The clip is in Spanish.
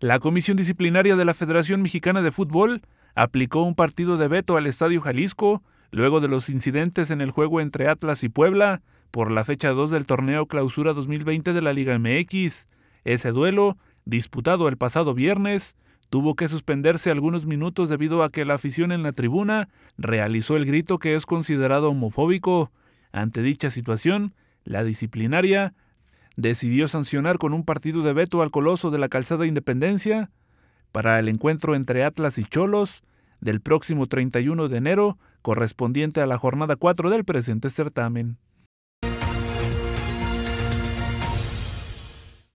La Comisión Disciplinaria de la Federación Mexicana de Fútbol aplicó un partido de veto al Estadio Jalisco luego de los incidentes en el juego entre Atlas y Puebla por la fecha 2 del torneo Clausura 2020 de la Liga MX. Ese duelo, disputado el pasado viernes, tuvo que suspenderse algunos minutos debido a que la afición en la tribuna realizó el grito que es considerado homofóbico. Ante dicha situación, la disciplinaria decidió sancionar con un partido de veto al coloso de la calzada Independencia para el encuentro entre Atlas y Cholos del próximo 31 de enero, correspondiente a la jornada 4 del presente certamen.